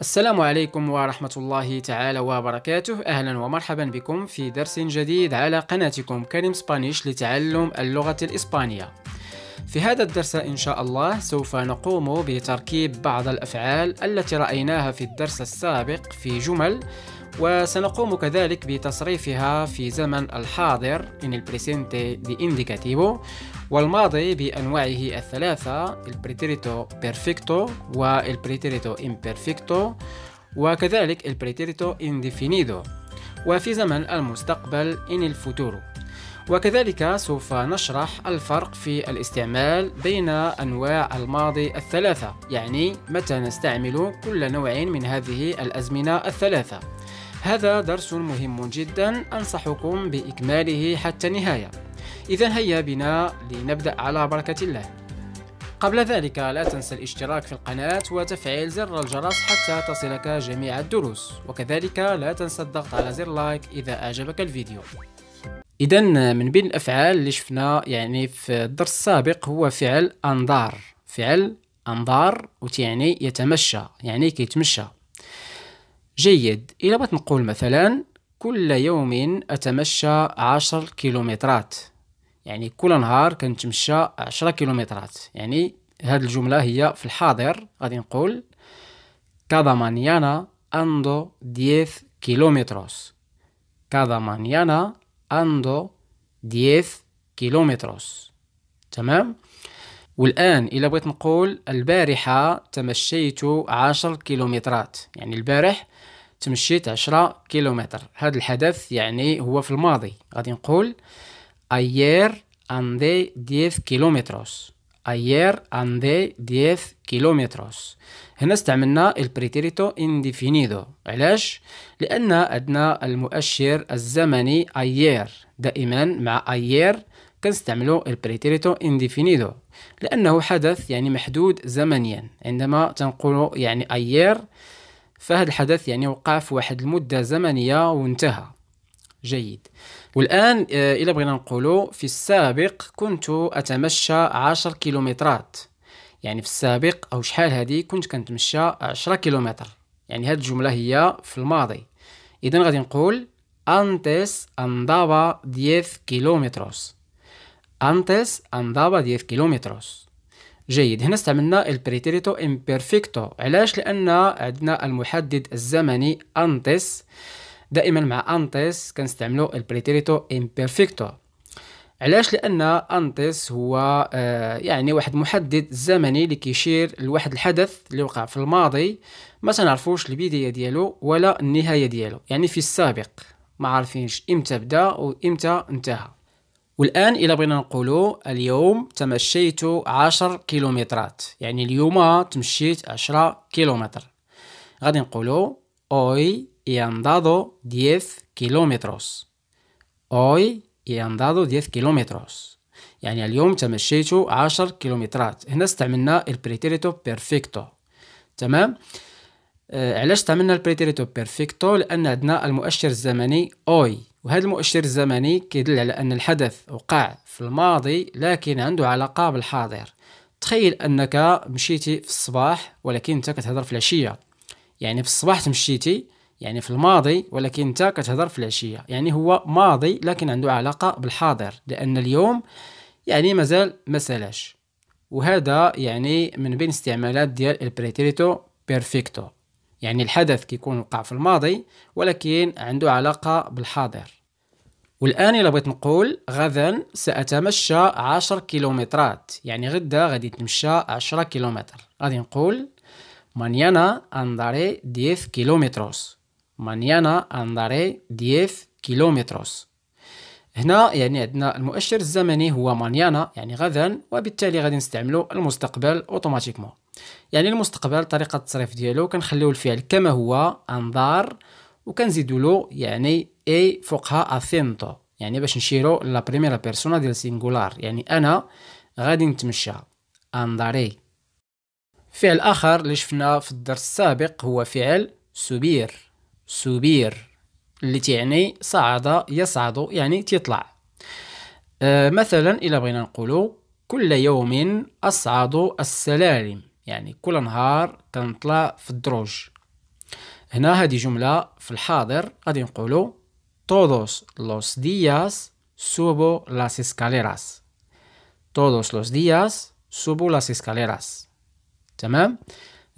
السلام عليكم ورحمة الله تعالى وبركاته أهلا ومرحبا بكم في درس جديد على قناتكم كريم سبانيش لتعلم اللغة الإسبانية في هذا الدرس إن شاء الله سوف نقوم بتركيب بعض الأفعال التي رأيناها في الدرس السابق في جمل وسنقوم كذلك بتصريفها في زمن الحاضر إن البريسينتي دي di والماضي بأنواعه الثلاثة البريتيريتو بيرفكتو والبريتيريتو امبيرفيكتو وكذلك البريتيريتو انديفينيدو وفي زمن المستقبل إن الفوتورو وكذلك سوف نشرح الفرق في الاستعمال بين أنواع الماضي الثلاثة يعني متى نستعمل كل نوع من هذه الأزمنة الثلاثة هذا درس مهم جدا أنصحكم بإكماله حتى النهاية إذا هيا بنا لنبدأ على بركة الله قبل ذلك لا تنسى الاشتراك في القناة وتفعيل زر الجرس حتى تصلك جميع الدروس وكذلك لا تنسى الضغط على زر لايك إذا أعجبك الفيديو إذا من بين الأفعال اللي شفنا يعني في الدرس السابق هو فعل أنظار فعل أنظار وتعني يتمشى يعني كيتمشى جيد إلا بغيت نقول مثلا كل يوم أتمشى عشر كيلومترات يعني كل نهار كنتمشى 10 كيلومترات يعني هذه الجملة هي في الحاضر غادي نقول كادا مانيانا اندو 10 كيلومتروس كادا مانيانا اندو 10 كيلومتروس تمام والآن إلا بغيت نقول البارحة تمشيت عشر كيلومترات يعني البارح تمشيت عشرة كيلومتر هذا الحدث يعني هو في الماضي غادي نقول Ayer andé 10 kilómetros. Ayer andé 10 kilómetros. هنا استعملنا البريتيريتو انديفينيدو علاش؟ لأن عندنا المؤشر الزمني ayer دائما مع ayer كنستعملو البريتيريتو انديفينيدو لأنه حدث يعني محدود زمنيا عندما تنقول يعني ayer فهذا الحدث يعني وقع في واحد المدة زمنية وانتهى جيد والآن آه، إلا بغينا نقوله في السابق كنت أتمشى عشر كيلومترات يعني في السابق أو شحال هذه كنت كنتمشى عشرة كيلومتر يعني هذه الجملة هي في الماضي إذن غادي نقول antes andaba 10 كيلومتروس antes andaba 10 كيلومتروس جيد هنا استعملنا البريتيريتو imperfecto علاش لان عندنا المحدد الزمني antes دائما مع انتيس كنستعملو البريتيريتو امبيرفيكتو علاش لان انتيس هو آه، يعني واحد محدد زمني اللي كيشير لواحد الحدث اللي وقع في الماضي ما تنعرفوش البدايه ديالو ولا النهايه ديالو يعني في السابق ما عارفينش امتى بدا وامتى انتهى والان الا بغينا نقولوا اليوم تمشيت عشر كيلومترات يعني اليوم تمشيت عشرة كيلومتر غادي نقولوا اوي he andado 10 kilómetros. Hoy he andado 10 kilómetros. يعني اليوم تمشيت 10 كيلومترات. هنا استعملنا البريتيريتو بيرفيكتو. تمام؟ آه علاش استعملنا البريتيريتو بيرفيكتو؟ لأن عندنا المؤشر الزمني أوي. وهذا المؤشر الزمني كيدل على أن الحدث وقع في الماضي لكن عنده علاقة بالحاضر. تخيل أنك مشيتي في الصباح ولكن أنت كتهضر في العشية. يعني في الصباح تمشيتي يعني في الماضي ولكن انت كتهضر في العشيه يعني هو ماضي لكن عنده علاقه بالحاضر لان اليوم يعني مازال ما سالاش وهذا يعني من بين استعمالات ديال البريتريتو بيرفيكتو يعني الحدث كيكون وقع في الماضي ولكن عنده علاقه بالحاضر والان الا بغيت نقول غدا ساتمشى عشر كيلومترات يعني غدا غادي تمشى عشرة كيلومتر غادي نقول مانيانا أنداري 10 كيلومتروس Mañana andaré 10 كيلومتروس هنا يعني عندنا المؤشر الزمني هو مانيانا يعني غدا وبالتالي غادي نستعملو المستقبل اوتوماتيكمون يعني المستقبل طريقه التصريف ديالو كنخليو الفعل كما هو انظار وكنزيدو له يعني اي فوقها اثينتو يعني باش نشيرو لا بريميرا بيرسونا ديال سينغولار يعني انا غادي نتمشى انداري فعل اخر اللي شفناه في الدرس السابق هو فعل سبير سبير اللي تعني صعد يصعد يعني تطلع أه مثلا إلا بغينا نقولو كل يوم أصعد السلالم يعني كل نهار كنطلع في الدروج هنا هذه جملة في الحاضر غادي نقولو todos los días subo las escaleras todos los días subo las escaleras تمام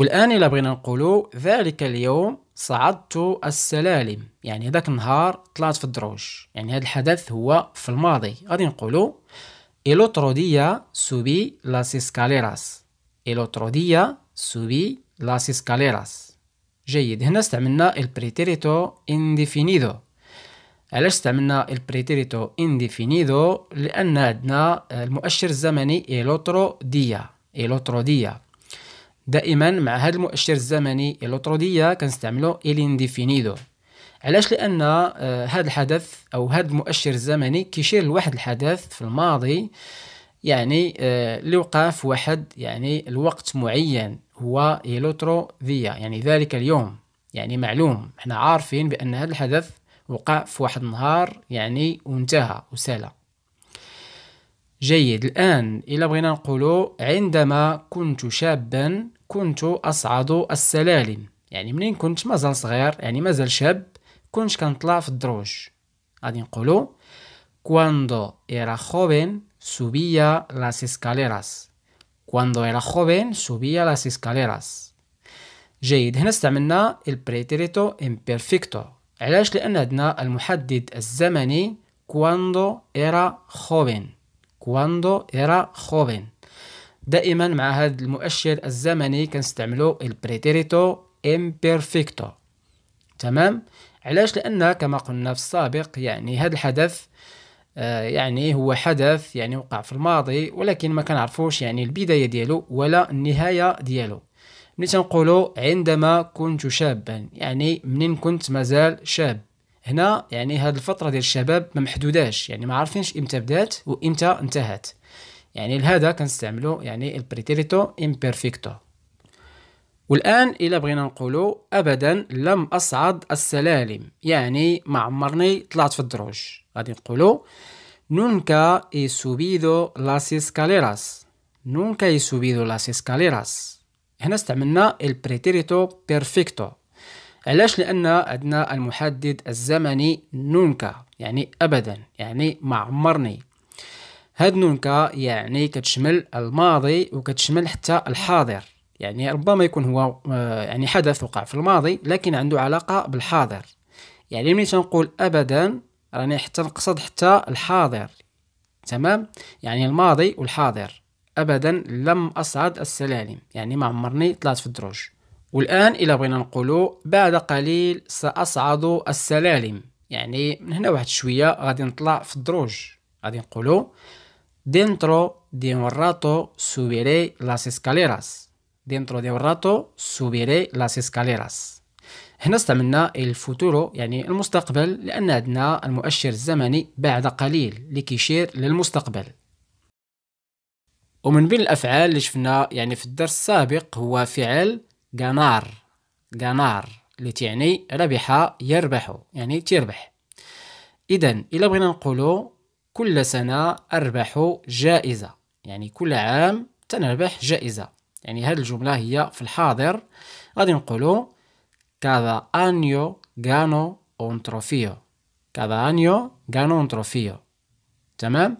والآن إلا بغينا نقولو ذلك اليوم صعدت السلالم يعني هذاك النهار طلعت في الدروج يعني هذا الحدث هو في الماضي غادي نقولو الوترو ديا سوبي لاس اسكاليراس الوترو ديا سوبي لاس اسكاليراس جيد هنا استعملنا البريتيريتو انديفينيدو علاش استعملنا البريتيريتو انديفينيدو لان عندنا المؤشر الزمني الوترو ديا الوترو ديا دائما مع هذا المؤشر الزمني الأطرودية كنستعملو الانديفينيدو علاش لان آه، هذا الحدث او هذا المؤشر الزمني كيشير لواحد الحدث في الماضي يعني آه، اللي وقع في واحد يعني الوقت معين هو يلوترو ذيا يعني ذلك اليوم يعني معلوم احنا عارفين بان هذا الحدث وقع في واحد النهار يعني وانتهى وسالى جيد الان الا بغينا نقولو عندما كنت شابا كنت أصعد السلالم يعني منين كنت مازال صغير يعني مازال شاب كنت كنطلع في الدروج غادي نقولو كواندو إيرا خوبن سوبيا لاس اسكاليراس كواندو إيرا خوبن سوبيا لاس اسكاليراس جيد هنا استعملنا البريتيريتو امبيرفيكتو علاش لان عندنا المحدد الزمني كواندو إيرا خوبن كواندو إيرا خوبن دائما مع هذا المؤشر الزمني كنستعملو البريتيريتو امبيرفيكتو تمام علاش لان كما قلنا في السابق يعني هذا الحدث آه، يعني هو حدث يعني وقع في الماضي ولكن ما كنعرفوش يعني البدايه ديالو ولا النهايه ديالو ملي تنقولو عندما كنت شابا يعني منين كنت مازال شاب هنا يعني هاد الفتره ديال الشباب ما محدوداش يعني ما عارفينش امتى بدات وامتى انتهت يعني لهذا كنستعملو يعني البريتيريتو امبيرفيكتو والآن إلا بغينا نقولو أبدا لم أصعد السلالم يعني ما عمرني طلعت في الدروج غادي نقولو نونكا اي سوبيدو لاس اسكاليراس نونكا اي سوبيدو لاس اسكاليراس هنا استعملنا البريتيريتو بيرفيكتو علاش لان عندنا المحدد الزمني نونكا يعني ابدا يعني ما عمرني هاد نونكا يعني كتشمل الماضي وكتشمل حتى الحاضر يعني ربما يكون هو آه، يعني حدث وقع في الماضي لكن عنده علاقة بالحاضر يعني ملي تنقول أبدا راني حتى نقصد حتى الحاضر تمام يعني الماضي والحاضر أبدا لم أصعد السلالم يعني ما عمرني طلعت في الدروج والآن إلا بغينا نقولوا بعد قليل سأصعد السلالم يعني من هنا واحد شوية غادي نطلع في الدروج غادي نقولوا Dentro de un rato subiré las escaleras. Dentro de un rato subiré las escaleras. هنا استعملنا الفوتور يعني المستقبل لأن عندنا المؤشر الزمني بعد قليل لكيشير للمستقبل ومن بين الأفعال اللي شفنا يعني في الدرس السابق هو فعل جنار جنار اللي تعني ربح يربح يعني تربح إذا إلا بغينا نقولو كل سنة أربح جائزة يعني كل عام تنربح جائزة يعني هذه الجملة هي في الحاضر غادي نقولوا cada año gano un trofeo cada año gano un trofeo تمام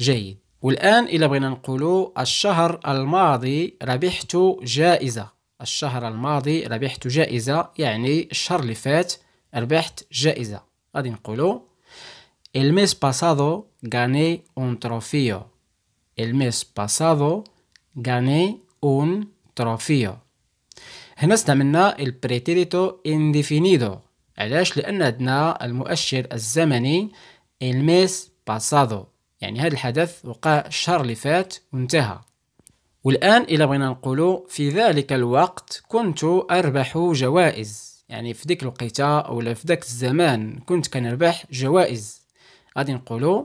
جيد والآن إلا بغينا نقولوا الشهر الماضي ربحت جائزة الشهر الماضي ربحت جائزة يعني الشهر اللي فات ربحت جائزة غادي نقولوا El mes pasado gané un trofeo. El mes pasado gané un trofeo. هنا استعملنا البريتيريتو انديفينيدو علاش لان عندنا المؤشر الزمني الميس باسادو يعني هذا الحدث وقع الشهر اللي فات وانتهى والان الا بغينا نقولوا في ذلك الوقت كنت اربح جوائز يعني في ديك الوقيته او في ذاك الزمان كنت كنربح جوائز غادي نقولوا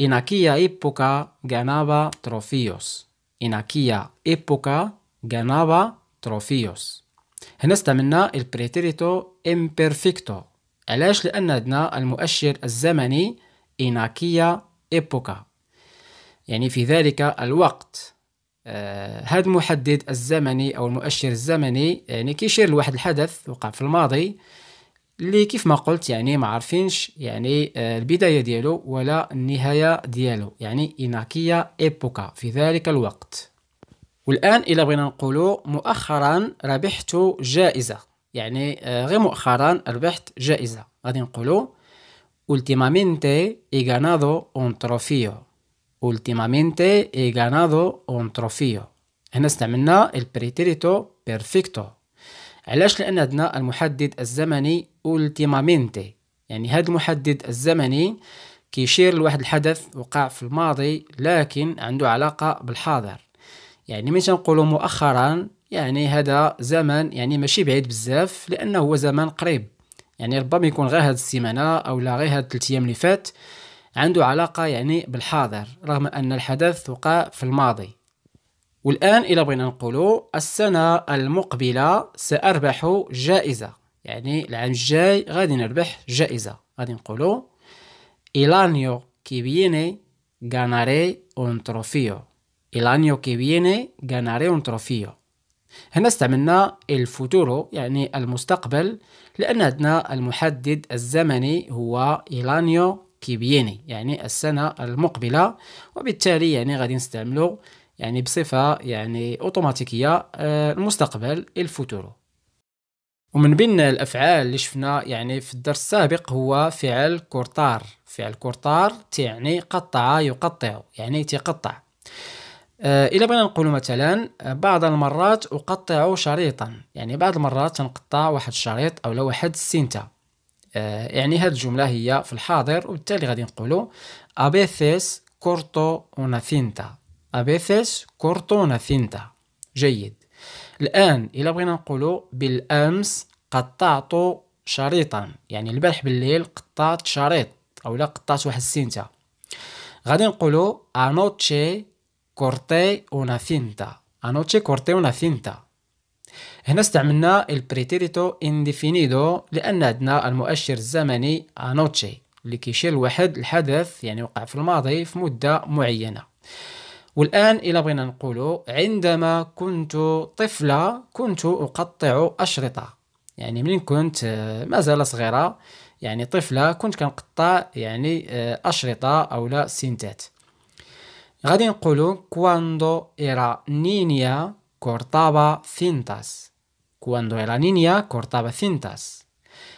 ان اكيا época ganaba تروفيوس ان اكيا época ganaba تروفيوس هنا استعملنا البريتيريتو امبيرفيكتو علاش لأن عندنا المؤشر الزمني ان اكيا época يعني في ذلك الوقت هذا المحدد الزمني أو المؤشر الزمني يعني كيشير لواحد الحدث وقع في الماضي اللي كيف ما قلت يعني ما عارفينش يعني آه، البدايه ديالو ولا النهايه ديالو يعني إناكيا إيبوكا في ذلك الوقت والان الا بغينا نقولوا مؤخرا ربحت جائزه يعني آه، غير مؤخرا ربحت جائزه غادي نقولوا Últimamente he ganado un trofeo. Últimamente he ganado un trofeo. هنا استعملنا البريتيريتو بيرفيكتو علاش لان عندنا المحدد الزمني ultimamente يعني هذا المحدد الزمني كيشير لواحد الحدث وقع في الماضي لكن عنده علاقه بالحاضر يعني من تنقولوا مؤخرا يعني هذا زمن يعني ماشي بعيد بزاف لانه هو زمن قريب يعني ربما يكون غير هاد السيمانه او لا غير هاد الثلاث ايام اللي فات عنده علاقه يعني بالحاضر رغم ان الحدث وقع في الماضي والآن إلى بغينا نقولوا السنة المقبلة سأربح جائزة يعني العام الجاي غادي نربح جائزة غادي نقولوا إلانيو كي بيني غاناري اون تروفيو trofeo. كي año غاناري اون تروفيو هنا استعملنا الفوتورو يعني المستقبل لأن عندنا المحدد الزمني هو الانيو بيني يعني السنة المقبلة وبالتالي يعني غادي نستعملو يعني بصفة يعني أوتوماتيكية آه، المستقبل الفوتورو ومن بين الأفعال اللي شفنا يعني في الدرس السابق هو فعل كورتار فعل كورتار تعني قطع يقطع يعني تقطع آه، إلا بغينا نقول مثلا بعض المرات أقطع شريطا يعني بعض المرات تنقطع واحد الشريط أو واحد السنتة آه، يعني هاد الجملة هي في الحاضر وبالتالي غادي نقولو أبيثيس كورتو ونثينتا A veces corto una cinta. جيد. الآن إلا بغينا نقولو بالأمس قطعت شريطا يعني البارح بالليل قطعت شريط أو لا قطعت واحد السينتا غادي نقولو أنوتشي كورتي أون cinta أنوتشي كورتي أون cinta هنا استعملنا البريتيريتو انديفينيدو لأن عندنا المؤشر الزمني أنوتشي اللي كيشير لواحد الحدث يعني وقع في الماضي في مدة معينة والآن إلى بغينا نقول عندما كنت طفلة كنت أقطع أشرطة يعني من كنت آه، مازال صغيرة يعني طفلة كنت كنقطع يعني آه، أشرطة أو لا سنتات غادي نقولو كواندو إرا نينيا كورتابا ثينتاس كواندو إرا نينيا كورتابا ثينتاس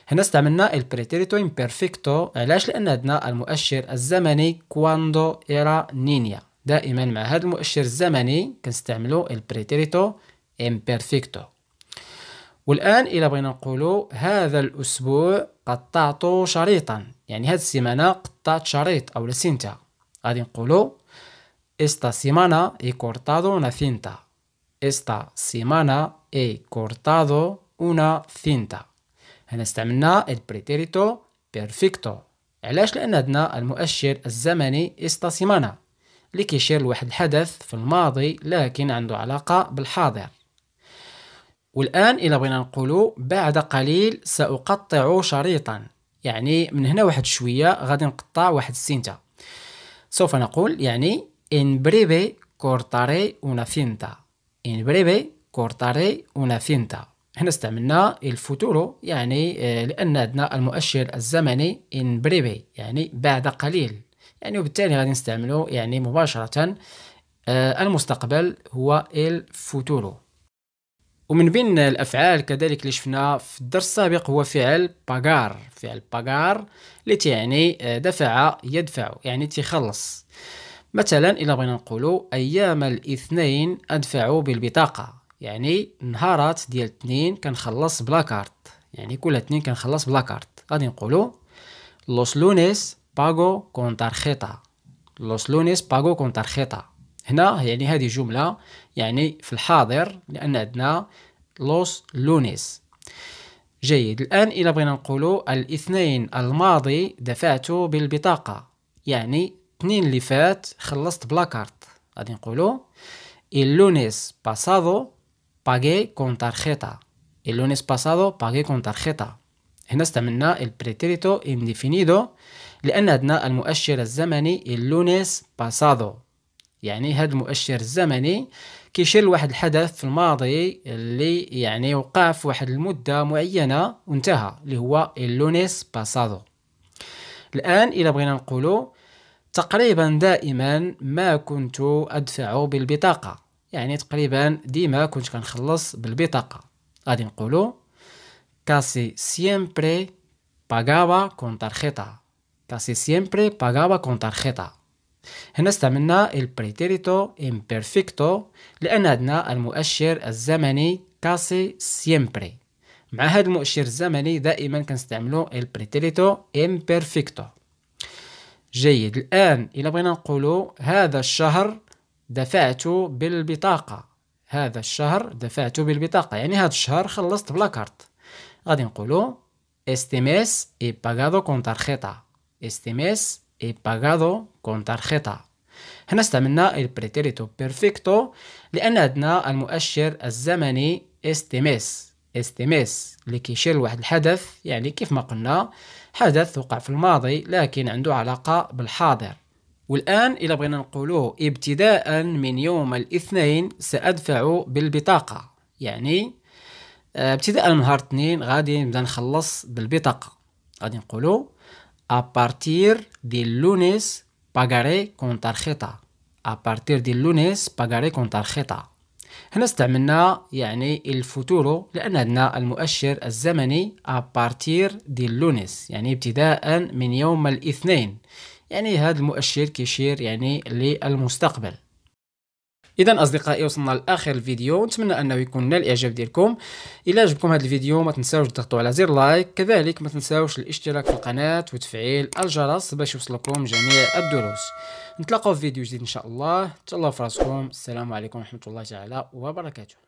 هنا استعملنا البريتيريتو إمبرفيكتو علاش لأن عندنا المؤشر الزمني كواندو إرا نينيا دائما مع هذا المؤشر الزمني كنستعملو البريتيريتو امبيرفيكتو والان الا بغينا نقولو هذا الاسبوع قطعت شريطا يعني هذه السيمانه قطعت شريط او لسينتا غادي نقولو esta semana he cortado una cinta esta semana he cortado una cinta هنا استعملنا البريتيريتو بيرفيكتو علاش لان عندنا المؤشر الزمني esta semana اللي كيشير لواحد الحدث في الماضي لكن عنده علاقة بالحاضر والآن إلا بغينا نقولو بعد قليل سأقطع شريطا يعني من هنا واحد شوية غادي نقطع واحد السنتة سوف نقول يعني إن بريبي كورتاري una فينتا إن بريبي كورتاري una فينتا هنا استعملنا الفوتورو يعني آه، لأن عندنا المؤشر الزمني إن بريبي يعني بعد قليل يعني وبالتالي غادي نستعملو يعني مباشرة آه المستقبل هو الفوتورو futuro ومن بين الافعال كذلك اللي شفنا في الدرس السابق هو فعل باغار فعل باغار اللي تعني آه، دفع يدفع يعني تخلص مثلا الا بغينا نقولوا ايام الاثنين ادفع بالبطاقه يعني نهارات ديال الاثنين كنخلص بلاكارت يعني كل اثنين كنخلص بلاكارت غادي نقولوا لوس لونيس باغو كون تارخيطا لوس لونيس باغو كون تارخيطا هنا يعني هذه جملة يعني في الحاضر لأن عندنا لوس لونيس جيد الآن إلى بغينا نقولوا الاثنين الماضي دفعت بالبطاقة يعني اثنين اللي فات خلصت بلا كارت غادي نقولوا el lunes pasado pagué con tarjeta el lunes pasado pagué con tarjeta هنا استعملنا البريتيريتو إنديفينيدو indefinido لأن عندنا المؤشر الزمني اللونيس باسادو يعني هذا المؤشر الزمني كيشير لواحد الحدث في الماضي اللي يعني وقع في واحد المدة معينة وانتهى اللي هو اللونيس باسادو الآن إلا بغينا نقولو تقريبا دائما ما كنت أدفع بالبطاقة يعني تقريبا ديما كنت كنخلص بالبطاقة غادي نقولو كاسي سيمبري باغابا كون ترخيطة Casi siempre pagaba con tarjeta. هنا استعملنا البريتيريتو imperfecto لأن عندنا المؤشر الزمني كاسي سيمبري مع هذا المؤشر الزمني دائما كنستعملو البريتيريتو imperfecto جيد الآن إلا بغينا نقولو هذا الشهر دفعت بالبطاقة هذا الشهر دفعت بالبطاقة يعني هذا الشهر خلصت بلاكارت غادي نقولو استيميس اي باغادو كون tarjeta Este mes he pagado con tarjeta. هنا استعملنا البريتيريتو بيرفكتو لأن عندنا المؤشر الزمني Este mes اللي كيشير لواحد الحدث يعني كيف ما قلنا حدث وقع في الماضي لكن عنده علاقة بالحاضر والآن إذا بغينا نقولو ابتداء من يوم الاثنين سأدفع بالبطاقة يعني آه، ابتداء من نهار الاثنين غادي نبدا نخلص بالبطاقة غادي نقولو A partir del lunes pagaré con tarjeta. A partir del lunes pagaré con tarjeta. هنا استعملنا يعني الفوتورو لأن عندنا المؤشر الزمني a partir del lunes يعني ابتداء من يوم الاثنين يعني هذا المؤشر كيشير يعني للمستقبل اذا اصدقائي وصلنا لاخر الفيديو نتمنى انه يكون نال الاعجاب ديالكم الى عجبكم هذا الفيديو ما تنساوش تضغطوا على زر لايك كذلك ما تنساوش الاشتراك في القناه وتفعيل الجرس باش يوصلكم جميع الدروس نتلاقاو في فيديو جديد ان شاء الله تهلاو في راسكم السلام عليكم ورحمه الله تعالى وبركاته